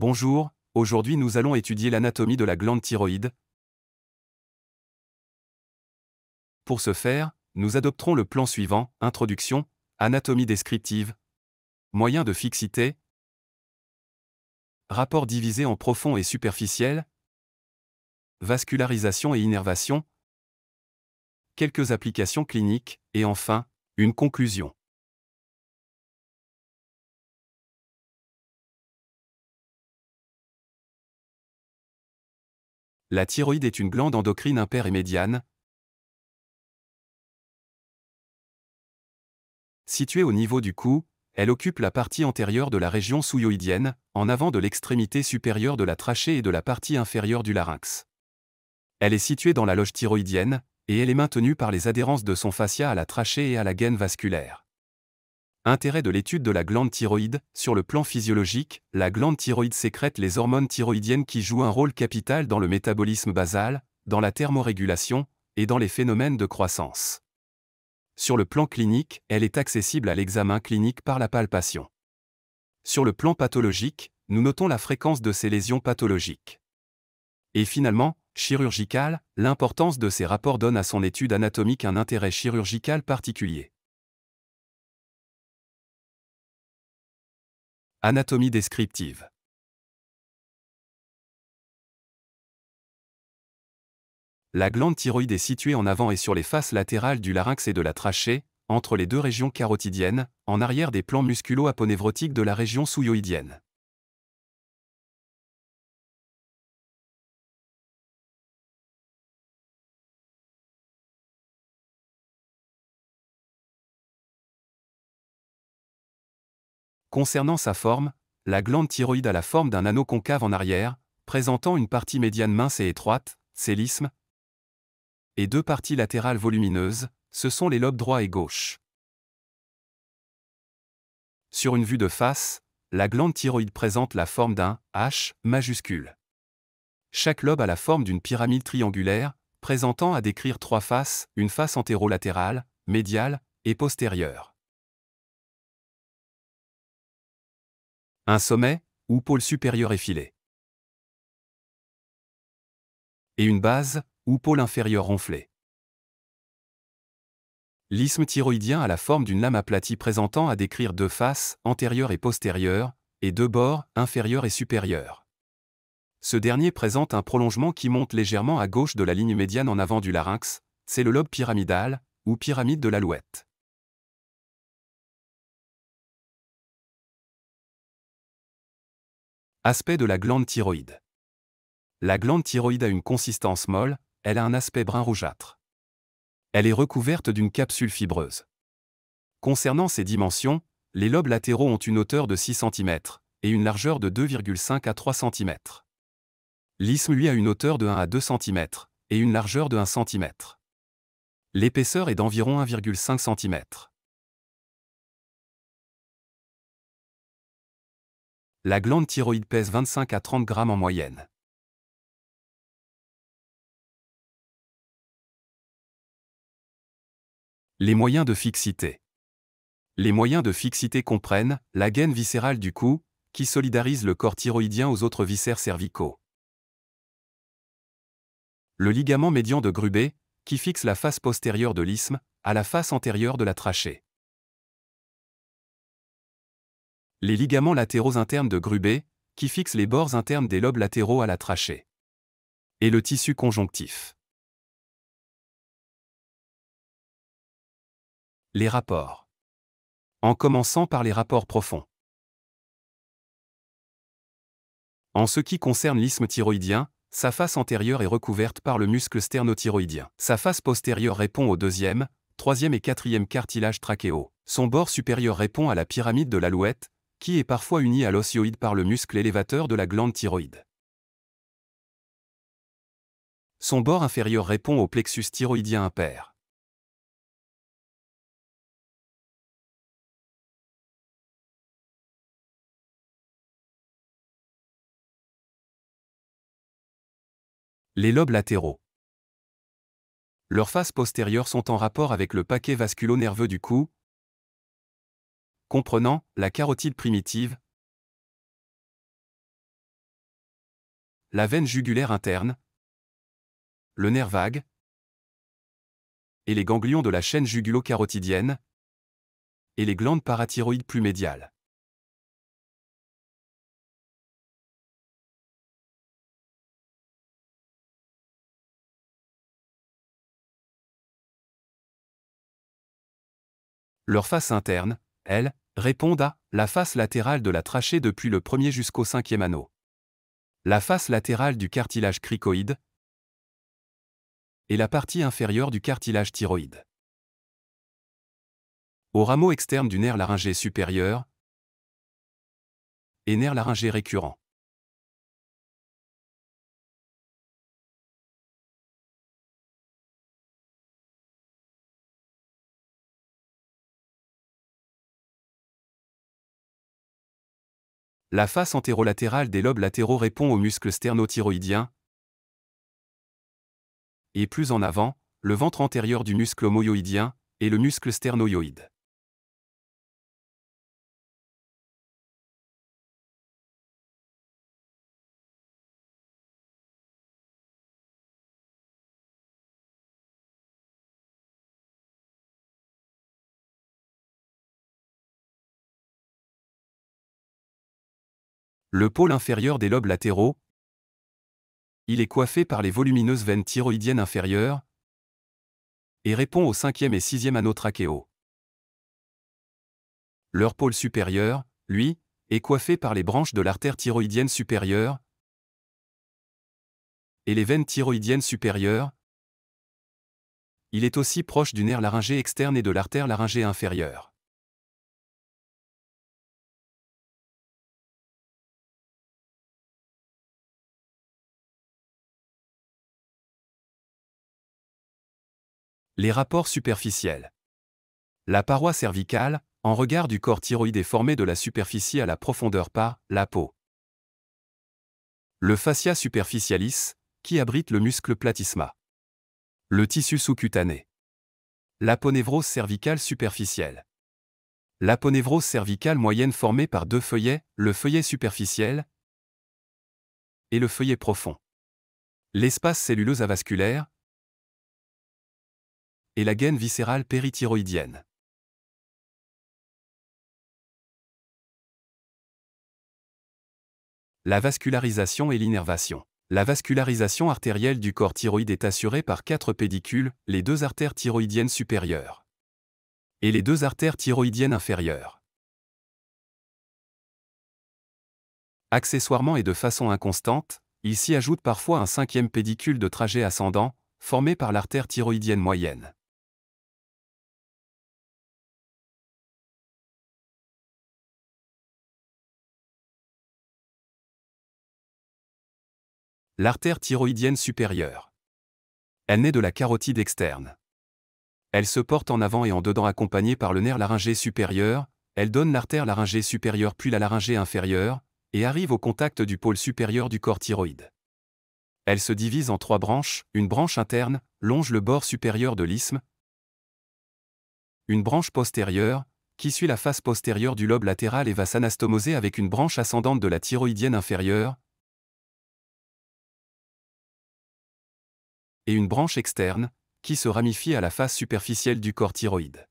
Bonjour, aujourd'hui nous allons étudier l'anatomie de la glande thyroïde. Pour ce faire, nous adopterons le plan suivant, introduction, anatomie descriptive, moyen de fixité, rapport divisé en profond et superficiel, vascularisation et innervation, quelques applications cliniques, et enfin, une conclusion. La thyroïde est une glande endocrine impaire et médiane, Située au niveau du cou, elle occupe la partie antérieure de la région souyoïdienne, en avant de l'extrémité supérieure de la trachée et de la partie inférieure du larynx. Elle est située dans la loge thyroïdienne, et elle est maintenue par les adhérences de son fascia à la trachée et à la gaine vasculaire. Intérêt de l'étude de la glande thyroïde. Sur le plan physiologique, la glande thyroïde sécrète les hormones thyroïdiennes qui jouent un rôle capital dans le métabolisme basal, dans la thermorégulation et dans les phénomènes de croissance. Sur le plan clinique, elle est accessible à l'examen clinique par la palpation. Sur le plan pathologique, nous notons la fréquence de ces lésions pathologiques. Et finalement, chirurgicale, l'importance de ces rapports donne à son étude anatomique un intérêt chirurgical particulier. Anatomie descriptive. La glande thyroïde est située en avant et sur les faces latérales du larynx et de la trachée, entre les deux régions carotidiennes, en arrière des plans musculo-aponevrotiques de la région souyoïdienne. Concernant sa forme, la glande thyroïde a la forme d'un anneau concave en arrière, présentant une partie médiane mince et étroite, célisme, et deux parties latérales volumineuses, ce sont les lobes droit et gauche. Sur une vue de face, la glande thyroïde présente la forme d'un H majuscule. Chaque lobe a la forme d'une pyramide triangulaire, présentant à décrire trois faces, une face antérolatérale, médiale et postérieure. Un sommet, ou pôle supérieur effilé. Et une base, ou pôle inférieur ronflé. L'isthme thyroïdien a la forme d'une lame aplatie présentant à décrire deux faces, antérieure et postérieure, et deux bords, inférieur et supérieur. Ce dernier présente un prolongement qui monte légèrement à gauche de la ligne médiane en avant du larynx, c'est le lobe pyramidal, ou pyramide de l'alouette. Aspect de la glande thyroïde. La glande thyroïde a une consistance molle, elle a un aspect brun rougeâtre. Elle est recouverte d'une capsule fibreuse. Concernant ses dimensions, les lobes latéraux ont une hauteur de 6 cm et une largeur de 2,5 à 3 cm. L'isthme lui a une hauteur de 1 à 2 cm et une largeur de 1 cm. L'épaisseur est d'environ 1,5 cm. la glande thyroïde pèse 25 à 30 grammes en moyenne. Les moyens de fixité. Les moyens de fixité comprennent la gaine viscérale du cou, qui solidarise le corps thyroïdien aux autres viscères cervicaux. Le ligament médian de Grubé, qui fixe la face postérieure de l'isthme à la face antérieure de la trachée. les ligaments latéraux internes de Grubé, qui fixent les bords internes des lobes latéraux à la trachée, et le tissu conjonctif. Les rapports. En commençant par les rapports profonds. En ce qui concerne l'isthme thyroïdien, sa face antérieure est recouverte par le muscle sternothyroïdien. Sa face postérieure répond au deuxième, troisième et quatrième cartilage trachéo. Son bord supérieur répond à la pyramide de l'alouette, qui est parfois unie à l'osioïde par le muscle élévateur de la glande thyroïde. Son bord inférieur répond au plexus thyroïdien impair. Les lobes latéraux. Leurs faces postérieures sont en rapport avec le paquet vasculo-nerveux du cou, comprenant la carotide primitive, la veine jugulaire interne, le nerf vague et les ganglions de la chaîne jugulo-carotidienne et les glandes parathyroïdes plus médiales. Leur face interne, elles, répondent à la face latérale de la trachée depuis le premier jusqu'au cinquième anneau. La face latérale du cartilage cricoïde et la partie inférieure du cartilage thyroïde. Au rameau externe du nerf laryngé supérieur et nerf laryngé récurrent. la face antérolatérale des lobes latéraux répond aux muscles sternothyroïdiens, et plus en avant, le ventre antérieur du muscle homoïdien et le muscle sternoïoïde. le pôle inférieur des lobes latéraux. Il est coiffé par les volumineuses veines thyroïdiennes inférieures et répond au cinquième et sixième anneaux trachéaux. Leur pôle supérieur, lui, est coiffé par les branches de l'artère thyroïdienne supérieure et les veines thyroïdiennes supérieures. Il est aussi proche du nerf laryngé externe et de l'artère laryngée inférieure. Les rapports superficiels. La paroi cervicale, en regard du corps thyroïde, est formée de la superficie à la profondeur par la peau. Le fascia superficialis, qui abrite le muscle platysma. Le tissu sous-cutané. L'aponévrose cervicale superficielle. L'aponévrose cervicale moyenne formée par deux feuillets, le feuillet superficiel et le feuillet profond. L'espace celluleux avasculaire, et la gaine viscérale périthyroïdienne. La vascularisation et l'innervation. La vascularisation artérielle du corps thyroïde est assurée par quatre pédicules, les deux artères thyroïdiennes supérieures et les deux artères thyroïdiennes inférieures. Accessoirement et de façon inconstante, il s'y ajoute parfois un cinquième pédicule de trajet ascendant, formé par l'artère thyroïdienne moyenne. l'artère thyroïdienne supérieure. Elle naît de la carotide externe. Elle se porte en avant et en dedans accompagnée par le nerf laryngé supérieur, elle donne l'artère laryngé supérieure puis la laryngée inférieure, et arrive au contact du pôle supérieur du corps thyroïde. Elle se divise en trois branches, une branche interne, longe le bord supérieur de l'isthme, une branche postérieure, qui suit la face postérieure du lobe latéral et va s'anastomoser avec une branche ascendante de la thyroïdienne inférieure, et une branche externe, qui se ramifie à la face superficielle du corps thyroïde.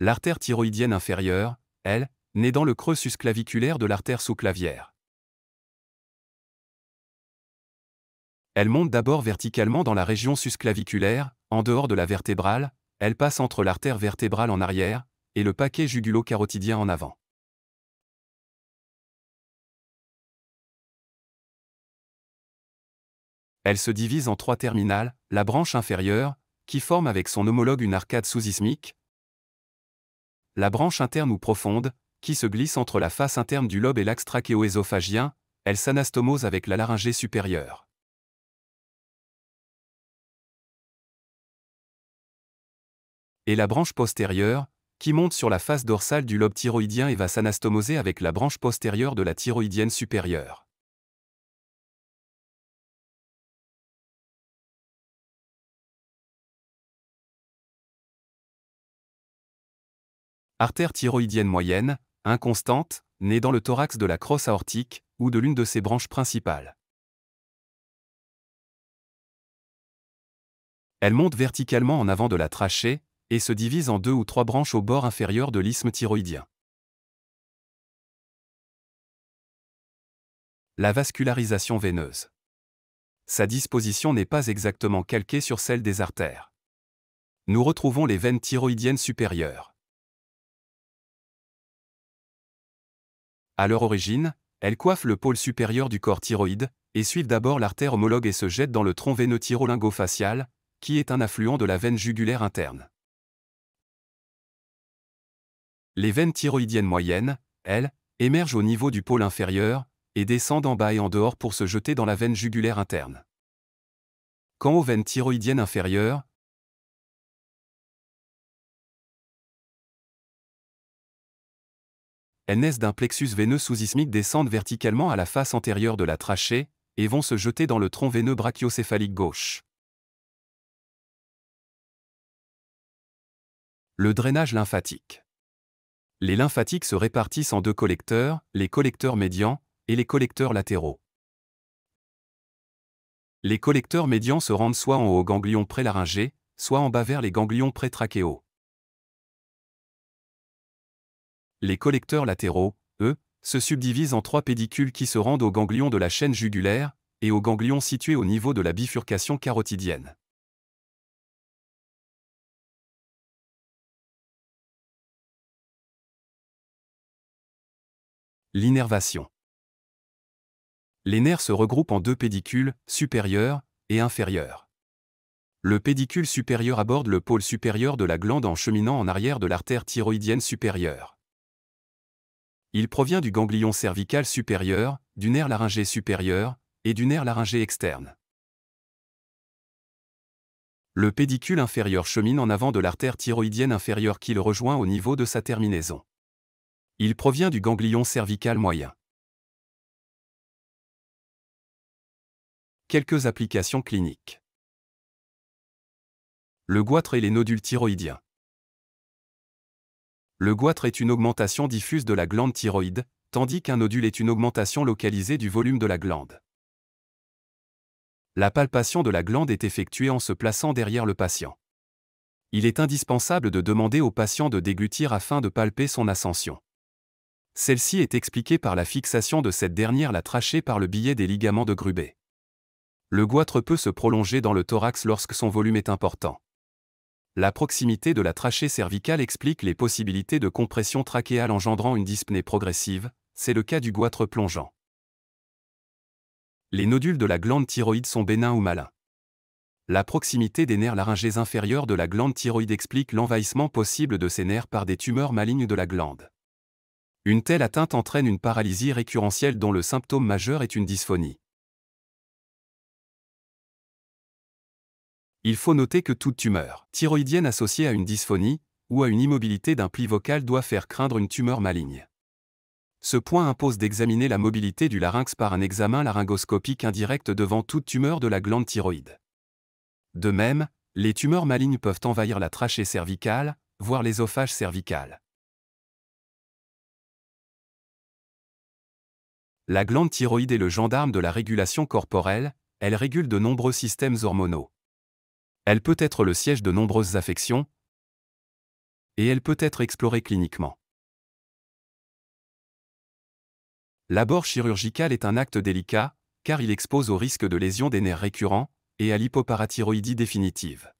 L'artère thyroïdienne inférieure, elle, naît dans le creux susclaviculaire de l'artère sous-clavière. Elle monte d'abord verticalement dans la région susclaviculaire, en dehors de la vertébrale, elle passe entre l'artère vertébrale en arrière, et le paquet jugulo-carotidien en avant. Elle se divise en trois terminales, la branche inférieure, qui forme avec son homologue une arcade sous-ismique, la branche interne ou profonde, qui se glisse entre la face interne du lobe et l'axe tracheo-ésophagien, elle s'anastomose avec la laryngée supérieure. Et la branche postérieure, qui monte sur la face dorsale du lobe thyroïdien et va s'anastomoser avec la branche postérieure de la thyroïdienne supérieure. Artère thyroïdienne moyenne, inconstante, née dans le thorax de la crosse aortique ou de l'une de ses branches principales. Elle monte verticalement en avant de la trachée, et se divise en deux ou trois branches au bord inférieur de l'isthme thyroïdien. La vascularisation veineuse. Sa disposition n'est pas exactement calquée sur celle des artères. Nous retrouvons les veines thyroïdiennes supérieures. À leur origine, elles coiffent le pôle supérieur du corps thyroïde, et suivent d'abord l'artère homologue et se jettent dans le tronc veineux thyrolingo-facial, qui est un affluent de la veine jugulaire interne. Les veines thyroïdiennes moyennes, elles, émergent au niveau du pôle inférieur et descendent en bas et en dehors pour se jeter dans la veine jugulaire interne. Quant aux veines thyroïdiennes inférieures, elles naissent d'un plexus veineux sous-ismique descendent verticalement à la face antérieure de la trachée et vont se jeter dans le tronc veineux brachiocéphalique gauche. Le drainage lymphatique les lymphatiques se répartissent en deux collecteurs, les collecteurs médians et les collecteurs latéraux. Les collecteurs médians se rendent soit en haut ganglion pré-laryngé, soit en bas vers les ganglions pré pré-trachéaux. Les collecteurs latéraux, eux, se subdivisent en trois pédicules qui se rendent aux ganglions de la chaîne jugulaire et aux ganglions situés au niveau de la bifurcation carotidienne. L'innervation. Les nerfs se regroupent en deux pédicules, supérieur et inférieur. Le pédicule supérieur aborde le pôle supérieur de la glande en cheminant en arrière de l'artère thyroïdienne supérieure. Il provient du ganglion cervical supérieur, du nerf laryngé supérieur et du nerf laryngé externe. Le pédicule inférieur chemine en avant de l'artère thyroïdienne inférieure qu'il rejoint au niveau de sa terminaison. Il provient du ganglion cervical moyen. Quelques applications cliniques. Le goitre et les nodules thyroïdiens. Le goitre est une augmentation diffuse de la glande thyroïde, tandis qu'un nodule est une augmentation localisée du volume de la glande. La palpation de la glande est effectuée en se plaçant derrière le patient. Il est indispensable de demander au patient de déglutir afin de palper son ascension. Celle-ci est expliquée par la fixation de cette dernière la trachée par le biais des ligaments de Grubé. Le goitre peut se prolonger dans le thorax lorsque son volume est important. La proximité de la trachée cervicale explique les possibilités de compression trachéale engendrant une dyspnée progressive, c'est le cas du goitre plongeant. Les nodules de la glande thyroïde sont bénins ou malins. La proximité des nerfs laryngés inférieurs de la glande thyroïde explique l'envahissement possible de ces nerfs par des tumeurs malignes de la glande. Une telle atteinte entraîne une paralysie récurrentielle dont le symptôme majeur est une dysphonie. Il faut noter que toute tumeur thyroïdienne associée à une dysphonie ou à une immobilité d'un pli vocal doit faire craindre une tumeur maligne. Ce point impose d'examiner la mobilité du larynx par un examen laryngoscopique indirect devant toute tumeur de la glande thyroïde. De même, les tumeurs malignes peuvent envahir la trachée cervicale, voire l'ésophage cervical. La glande thyroïde est le gendarme de la régulation corporelle, elle régule de nombreux systèmes hormonaux. Elle peut être le siège de nombreuses affections, et elle peut être explorée cliniquement. L'abord chirurgical est un acte délicat, car il expose au risque de lésion des nerfs récurrents et à l'hypoparathyroïdie définitive.